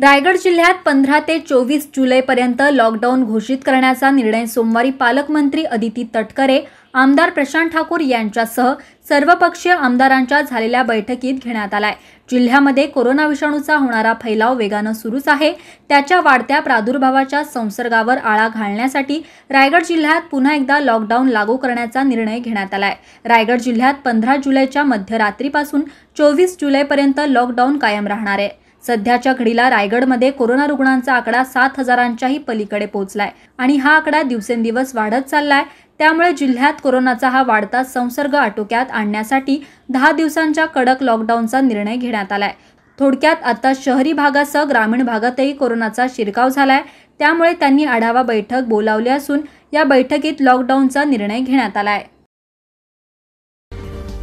रायगड जिल्ह्यात पंधरा ते चोवीस जुलैपर्यंत लॉकडाऊन घोषित करण्याचा निर्णय सोमवारी पालकमंत्री अदिती तटकरे आमदार प्रशांत ठाकूर यांच्यासह सर्वपक्षीय आमदारांच्या झालेल्या बैठकीत घेण्यात आलाय जिल्ह्यामध्ये कोरोना विषाणूचा होणारा फैलाव वेगानं सुरूच आहे त्याच्या वाढत्या प्रादुर्भावाच्या संसर्गावर आळा घालण्यासाठी रायगड जिल्ह्यात पुन्हा एकदा लॉकडाऊन लागू करण्याचा निर्णय घेण्यात आलाय रायगड जिल्ह्यात पंधरा जुलैच्या मध्यरात्रीपासून चोवीस जुलैपर्यंत लॉकडाऊन कायम राहणार आहे सध्याच्या घडीला रायगडमध्ये कोरोना रुग्णांचा आकडा सात हजारांच्याही पलीकडे पोहोचलाय आणि हा आकडा दिवसेंदिवस वाढत चाललाय त्यामुळे जिल्ह्यात कोरोनाचा हा वाढता संसर्ग आटोक्यात आणण्यासाठी दहा दिवसांच्या कडक लॉकडाऊनचा निर्णय घेण्यात आलाय थोडक्यात आता शहरी भागासह ग्रामीण भागातही कोरोनाचा शिरकाव झालाय त्यामुळे त्यांनी आढावा बैठक बोलावली असून या बैठकीत लॉकडाऊनचा निर्णय घेण्यात आलाय